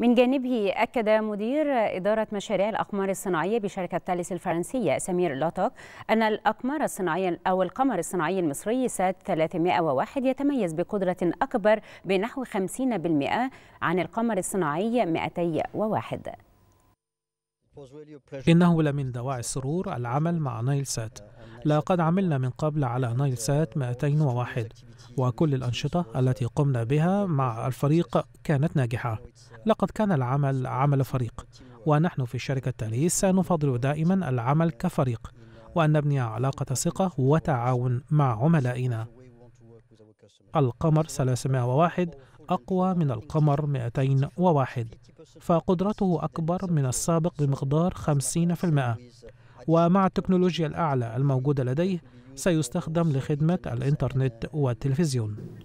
من جانبه أكد مدير إدارة مشاريع الأقمار الصناعية بشركة تاليس الفرنسية سمير لوتوك أن الأقمار الصناعية أو القمر الصناعي المصري سات 301 يتميز بقدرة أكبر بنحو 50% عن القمر الصناعي 201 إنه لمن دواعي السرور العمل مع نايل سات لقد عملنا من قبل على نايل سات 201 وكل الأنشطة التي قمنا بها مع الفريق كانت ناجحة لقد كان العمل عمل فريق ونحن في شركة تاليس سنفضل دائما العمل كفريق وأن نبني علاقة ثقة وتعاون مع عملائنا القمر 301 أقوى من القمر 201 فقدرته أكبر من السابق بمقدار 50% ومع التكنولوجيا الأعلى الموجودة لديه سيستخدم لخدمة الإنترنت والتلفزيون